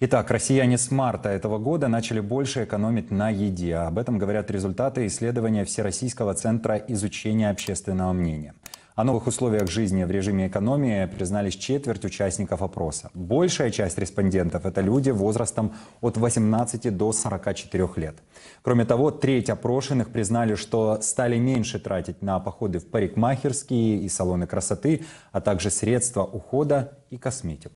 Итак, россияне с марта этого года начали больше экономить на еде. Об этом говорят результаты исследования Всероссийского центра изучения общественного мнения. О новых условиях жизни в режиме экономии признались четверть участников опроса. Большая часть респондентов – это люди возрастом от 18 до 44 лет. Кроме того, треть опрошенных признали, что стали меньше тратить на походы в парикмахерские и салоны красоты, а также средства ухода и косметику.